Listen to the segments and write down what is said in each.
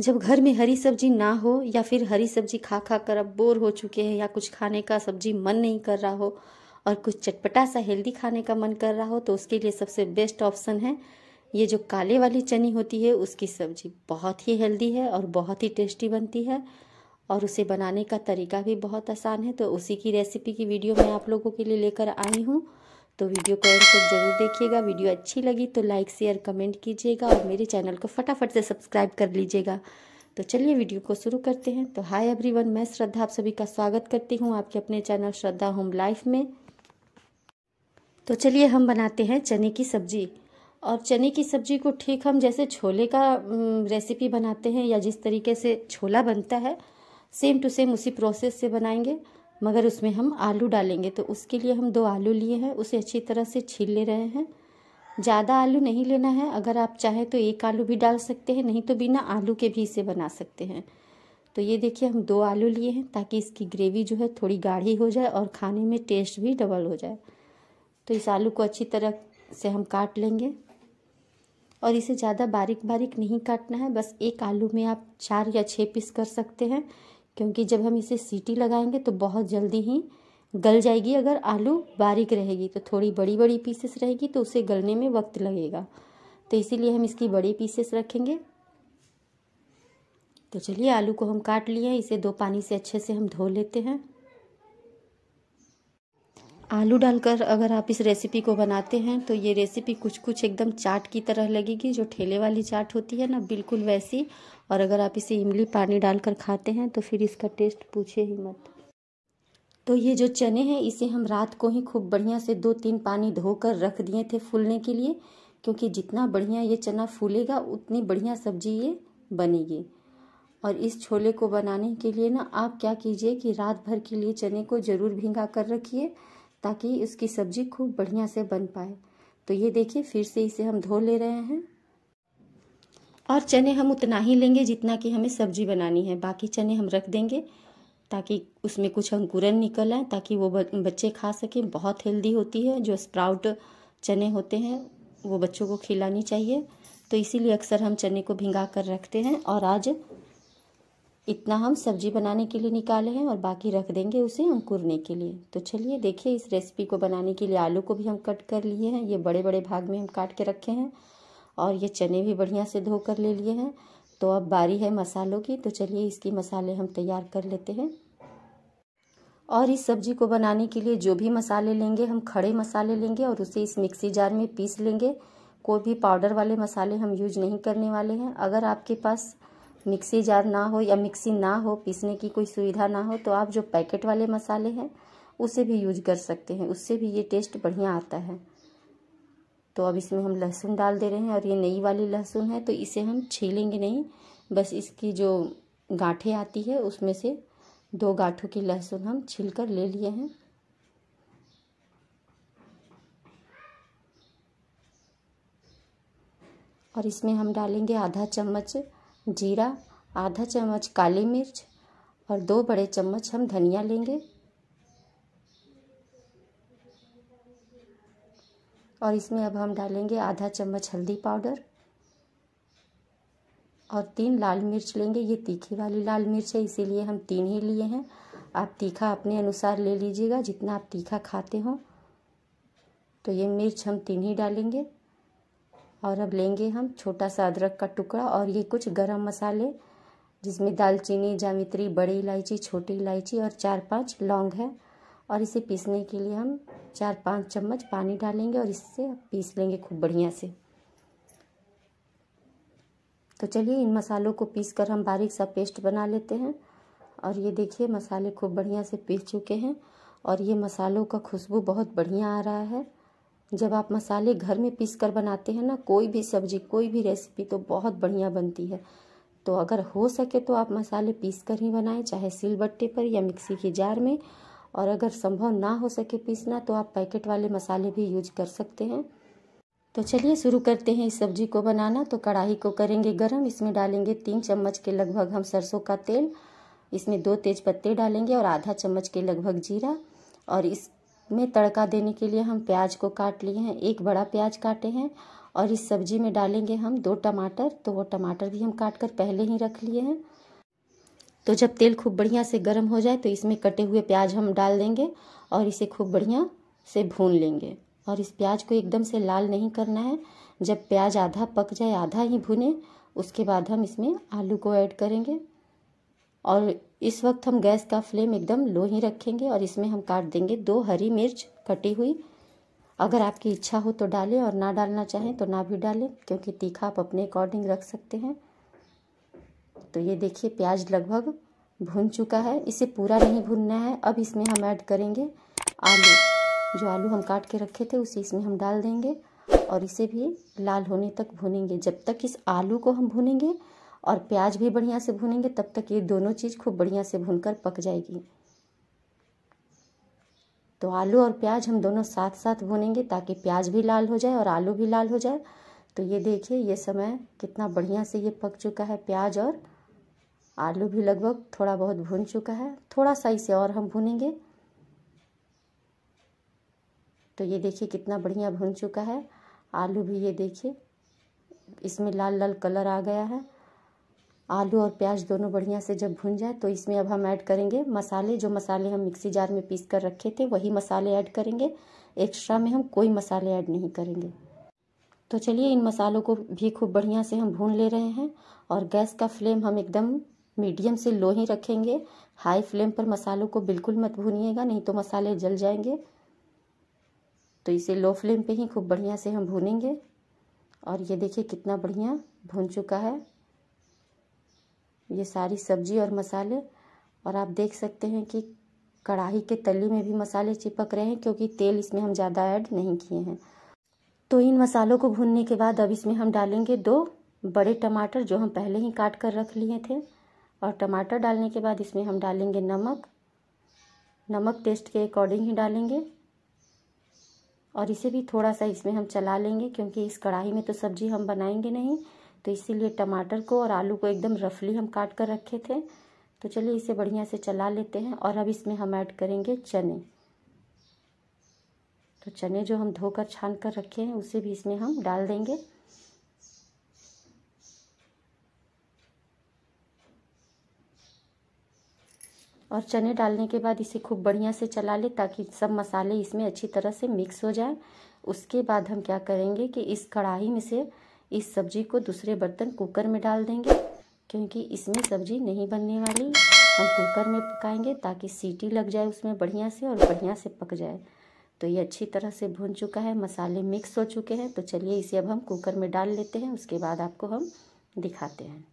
जब घर में हरी सब्जी ना हो या फिर हरी सब्जी खा खा कर अब बोर हो चुके हैं या कुछ खाने का सब्जी मन नहीं कर रहा हो और कुछ चटपटा सा हेल्दी खाने का मन कर रहा हो तो उसके लिए सबसे बेस्ट ऑप्शन है ये जो काले वाली चनी होती है उसकी सब्जी बहुत ही हेल्दी है और बहुत ही टेस्टी बनती है और उसे बनाने का तरीका भी बहुत आसान है तो उसी की रेसिपी की वीडियो मैं आप लोगों के लिए लेकर आई हूँ तो वीडियो को एंड तक जरूर देखिएगा वीडियो अच्छी लगी तो लाइक शेयर कमेंट कीजिएगा और मेरे चैनल को फटाफट से सब्सक्राइब कर लीजिएगा तो चलिए वीडियो को शुरू करते हैं तो हाय एवरीवन मैं श्रद्धा आप सभी का स्वागत करती हूँ आपके अपने चैनल श्रद्धा होम लाइफ में तो चलिए हम बनाते हैं चने की सब्ज़ी और चने की सब्ज़ी को ठीक हम जैसे छोले का रेसिपी बनाते हैं या जिस तरीके से छोला बनता है सेम टू सेम उसी प्रोसेस से बनाएंगे मगर उसमें हम आलू डालेंगे तो उसके लिए हम दो आलू लिए हैं उसे अच्छी तरह से छील ले रहे हैं ज़्यादा आलू नहीं लेना है अगर आप चाहें तो एक आलू भी डाल सकते हैं नहीं तो बिना आलू के भी इसे बना सकते हैं तो ये देखिए हम दो आलू लिए हैं ताकि इसकी ग्रेवी जो है थोड़ी गाढ़ी हो जाए और खाने में टेस्ट भी डबल हो जाए तो इस आलू को अच्छी तरह से हम काट लेंगे और इसे ज़्यादा बारीक बारीक नहीं काटना है बस एक आलू में आप चार या छः पीस कर सकते हैं क्योंकि जब हम इसे सीटी लगाएंगे तो बहुत जल्दी ही गल जाएगी अगर आलू बारीक रहेगी तो थोड़ी बड़ी बड़ी पीसेस रहेगी तो उसे गलने में वक्त लगेगा तो इसीलिए हम इसकी बड़ी पीसेस रखेंगे तो चलिए आलू को हम काट लिए इसे दो पानी से अच्छे से हम धो लेते हैं आलू डालकर अगर आप इस रेसिपी को बनाते हैं तो ये रेसिपी कुछ कुछ एकदम चाट की तरह लगेगी जो ठेले वाली चाट होती है ना बिल्कुल वैसी और अगर आप इसे इमली पानी डालकर खाते हैं तो फिर इसका टेस्ट पूछे ही मत तो ये जो चने हैं इसे हम रात को ही खूब बढ़िया से दो तीन पानी धोकर रख दिए थे फूलने के लिए क्योंकि जितना बढ़िया ये चना फूलेगा उतनी बढ़िया सब्जी ये बनेगी और इस छोले को बनाने के लिए ना आप क्या कीजिए कि रात भर के लिए चने को ज़रूर भिंगा कर रखिए ताकि इसकी सब्जी खूब बढ़िया से बन पाए तो ये देखिए फिर से इसे हम धो ले रहे हैं और चने हम उतना ही लेंगे जितना कि हमें सब्जी बनानी है बाकी चने हम रख देंगे ताकि उसमें कुछ अंकुरन निकल आए ताकि वो बच्चे खा सकें बहुत हेल्दी होती है जो स्प्राउट चने होते हैं वो बच्चों को खिलानी चाहिए तो इसीलिए अक्सर हम चने को भिंगा कर रखते हैं और आज इतना हम सब्जी बनाने के लिए निकाले हैं और बाकी रख देंगे उसे अंकुरने के लिए तो चलिए देखिए इस रेसिपी को बनाने के लिए आलू को भी हम कट कर लिए हैं ये बड़े बड़े भाग में हम काट के रखे हैं और ये चने भी बढ़िया से धो कर ले लिए हैं तो अब बारी है मसालों की तो चलिए इसकी मसाले हम तैयार कर लेते हैं और इस सब्जी को बनाने के लिए जो भी मसाले लेंगे हम खड़े मसाले लेंगे और उसे इस मिक्सी जार में पीस लेंगे कोई भी पाउडर वाले मसाले हम यूज नहीं करने वाले हैं अगर आपके पास मिक्सी जार ना हो या मिक्सी ना हो पीसने की कोई सुविधा ना हो तो आप जो पैकेट वाले मसाले हैं उसे भी यूज कर सकते हैं उससे भी ये टेस्ट बढ़िया आता है तो अब इसमें हम लहसुन डाल दे रहे हैं और ये नई वाली लहसुन है तो इसे हम छीलेंगे नहीं बस इसकी जो गाँठे आती है उसमें से दो गांठों की लहसुन हम छील कर ले लिए हैं और इसमें हम डालेंगे आधा चम्मच जीरा आधा चम्मच काली मिर्च और दो बड़े चम्मच हम धनिया लेंगे और इसमें अब हम डालेंगे आधा चम्मच हल्दी पाउडर और तीन लाल मिर्च लेंगे ये तीखी वाली लाल मिर्च है इसीलिए हम तीन ही लिए हैं आप तीखा अपने अनुसार ले लीजिएगा जितना आप तीखा खाते हो तो ये मिर्च हम तीन ही डालेंगे और अब लेंगे हम छोटा सा अदरक का टुकड़ा और ये कुछ गरम मसाले जिसमें दालचीनी जावित्री बड़ी इलायची छोटी इलायची और चार पांच लौंग है और इसे पीसने के लिए हम चार पांच चम्मच पानी डालेंगे और इससे पीस लेंगे खूब बढ़िया से तो चलिए इन मसालों को पीस कर हम बारीक सा पेस्ट बना लेते हैं और ये देखिए मसाले खूब बढ़िया से पीस चुके हैं और ये मसालों का खुशबू बहुत बढ़िया आ रहा है जब आप मसाले घर में पीस कर बनाते हैं ना कोई भी सब्जी कोई भी रेसिपी तो बहुत बढ़िया बनती है तो अगर हो सके तो आप मसाले पीस कर ही बनाएं चाहे सिल बट्टे पर या मिक्सी के जार में और अगर संभव ना हो सके पीसना तो आप पैकेट वाले मसाले भी यूज कर सकते हैं तो चलिए शुरू करते हैं इस सब्जी को बनाना तो कढ़ाई को करेंगे गर्म इसमें डालेंगे तीन चम्मच के लगभग हम सरसों का तेल इसमें दो तेज पत्ते डालेंगे और आधा चम्मच के लगभग जीरा और इस में तड़का देने के लिए हम प्याज को काट लिए हैं एक बड़ा प्याज काटे हैं और इस सब्जी में डालेंगे हम दो टमाटर तो वो टमाटर भी हम काट कर पहले ही रख लिए हैं तो जब तेल खूब बढ़िया से गर्म हो जाए तो इसमें कटे हुए प्याज हम डाल देंगे और इसे खूब बढ़िया से भून लेंगे और इस प्याज को एकदम से लाल नहीं करना है जब प्याज आधा पक जाए आधा ही भुने उसके बाद हम इसमें आलू को ऐड करेंगे और इस वक्त हम गैस का फ्लेम एकदम लो ही रखेंगे और इसमें हम काट देंगे दो हरी मिर्च कटी हुई अगर आपकी इच्छा हो तो डालें और ना डालना चाहें तो ना भी डालें क्योंकि तीखा आप अपने अकॉर्डिंग रख सकते हैं तो ये देखिए प्याज लगभग भुन चुका है इसे पूरा नहीं भुनना है अब इसमें हम ऐड करेंगे आलू जो आलू हम काट के रखे थे उसे इसमें हम डाल देंगे और इसे भी लाल होने तक भुनेंगे जब तक इस आलू को हम भुनेंगे और प्याज भी बढ़िया से भूनेंगे तब तक ये दोनों चीज़ खूब बढ़िया से भूनकर पक जाएगी तो आलू और प्याज हम दोनों साथ साथ भूनेंगे ताकि प्याज भी लाल हो जाए और आलू भी लाल हो जाए तो ये देखिए ये समय कितना बढ़िया से ये पक चुका है प्याज और आलू भी लगभग थोड़ा बहुत भून चुका है थोड़ा सा इसे और हम भूनेंगे तो ये देखिए कितना बढ़िया भून चुका है आलू भी ये देखिए इसमें लाल लाल कलर आ गया है आलू और प्याज दोनों बढ़िया से जब भुन जाए तो इसमें अब हम ऐड करेंगे मसाले जो मसाले हम मिक्सी जार में पीस कर रखे थे वही मसाले ऐड करेंगे एक्स्ट्रा में हम कोई मसाले ऐड नहीं करेंगे तो चलिए इन मसालों को भी खूब बढ़िया से हम भून ले रहे हैं और गैस का फ्लेम हम एकदम मीडियम से लो ही रखेंगे हाई फ्लेम पर मसालों को बिल्कुल मत भूनिएगा नहीं तो मसाले जल जाएंगे तो इसे लो फ्लेम पे ही खूब बढ़िया से हम भूनेंगे और ये देखिए कितना बढ़िया भून चुका है ये सारी सब्जी और मसाले और आप देख सकते हैं कि कढ़ाई के तली में भी मसाले चिपक रहे हैं क्योंकि तेल इसमें हम ज़्यादा ऐड नहीं किए हैं तो इन मसालों को भूनने के बाद अब इसमें हम डालेंगे दो बड़े टमाटर जो हम पहले ही काट कर रख लिए थे और टमाटर डालने के बाद इसमें हम डालेंगे नमक नमक टेस्ट के अकॉर्डिंग ही डालेंगे और इसे भी थोड़ा सा इसमें हम चला लेंगे क्योंकि इस कढ़ाई में तो सब्ज़ी हम बनाएंगे नहीं तो इसीलिए टमाटर को और आलू को एकदम रफली हम काट कर रखे थे तो चलिए इसे बढ़िया से चला लेते हैं और अब इसमें हम ऐड करेंगे चने तो चने जो हम धोकर छान कर रखे हैं उसे भी इसमें हम डाल देंगे और चने डालने के बाद इसे खूब बढ़िया से चला ले ताकि सब मसाले इसमें अच्छी तरह से मिक्स हो जाए उसके बाद हम क्या करेंगे कि इस कढ़ाई में से इस सब्जी को दूसरे बर्तन कुकर में डाल देंगे क्योंकि इसमें सब्जी नहीं बनने वाली हम कुकर में पकाएंगे ताकि सीटी लग जाए उसमें बढ़िया से और बढ़िया से पक जाए तो ये अच्छी तरह से भून चुका है मसाले मिक्स हो चुके हैं तो चलिए इसे अब हम कुकर में डाल लेते हैं उसके बाद आपको हम दिखाते हैं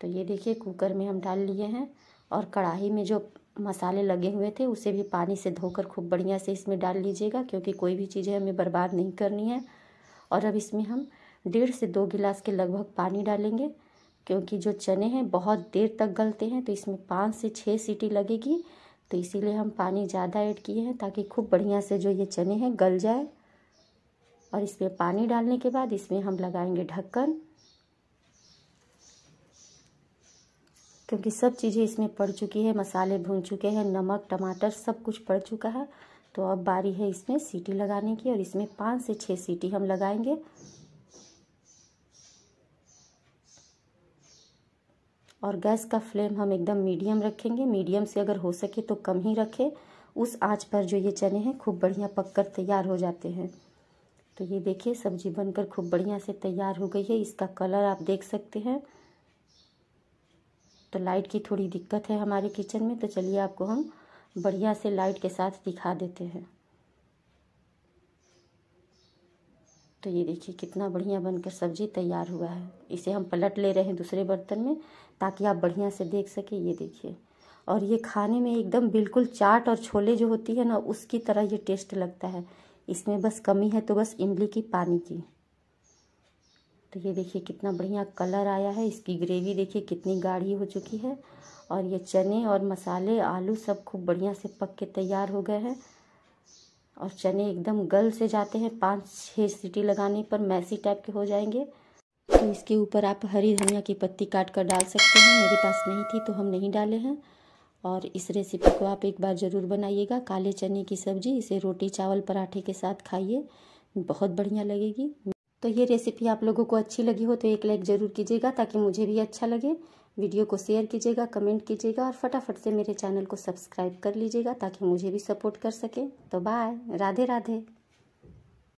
तो ये देखिए कुकर में हम डाल लिए हैं और कढ़ाई में जो मसाले लगे हुए थे उसे भी पानी से धोकर खूब बढ़िया से इसमें डाल लीजिएगा क्योंकि कोई भी चीज़ें हमें बर्बाद नहीं करनी है और अब इसमें हम डेढ़ से दो गिलास के लगभग पानी डालेंगे क्योंकि जो चने हैं बहुत देर तक गलते हैं तो इसमें पाँच से छः सीटी लगेगी तो इसीलिए हम पानी ज़्यादा ऐड किए हैं ताकि खूब बढ़िया से जो ये चने हैं गल जाए और इसमें पानी डालने के बाद इसमें हम लगाएंगे ढक्कन क्योंकि सब चीज़ें इसमें पड़ चुकी है मसाले भून चुके हैं नमक टमाटर सब कुछ पड़ चुका है तो अब बारी है इसमें सीटी लगाने की और इसमें पाँच से छः सीटी हम लगाएंगे और गैस का फ्लेम हम एकदम मीडियम रखेंगे मीडियम से अगर हो सके तो कम ही रखें उस आंच पर जो ये चने हैं खूब बढ़िया पककर तैयार हो जाते हैं तो ये देखिए सब्जी बनकर खूब बढ़िया से तैयार हो गई है इसका कलर आप देख सकते हैं तो लाइट की थोड़ी दिक्कत है हमारे किचन में तो चलिए आपको हम बढ़िया से लाइट के साथ दिखा देते हैं तो ये देखिए कितना बढ़िया बनकर सब्जी तैयार हुआ है इसे हम पलट ले रहे हैं दूसरे बर्तन में ताकि आप बढ़िया से देख सकें ये देखिए और ये खाने में एकदम बिल्कुल चाट और छोले जो होती है ना उसकी तरह ये टेस्ट लगता है इसमें बस कमी है तो बस इमली की पानी की तो ये देखिए कितना बढ़िया कलर आया है इसकी ग्रेवी देखिए कितनी गाढ़ी हो चुकी है और ये चने और मसाले आलू सब खूब बढ़िया से पक के तैयार हो गए हैं और चने एकदम गल से जाते हैं पाँच छः सीटी लगाने पर मैसी टाइप के हो जाएंगे तो इसके ऊपर आप हरी धनिया की पत्ती काट कर डाल सकते हैं मेरे पास नहीं थी तो हम नहीं डाले हैं और इस रेसिपी को आप एक बार ज़रूर बनाइएगा काले चने की सब्ज़ी इसे रोटी चावल पराठे के साथ खाइए बहुत बढ़िया लगेगी तो ये रेसिपी आप लोगों को अच्छी लगी हो तो एक लाइक ज़रूर कीजिएगा ताकि मुझे भी अच्छा लगे वीडियो को शेयर कीजिएगा कमेंट कीजिएगा और फटाफट से मेरे चैनल को सब्सक्राइब कर लीजिएगा ताकि मुझे भी सपोर्ट कर सके तो बाय राधे राधे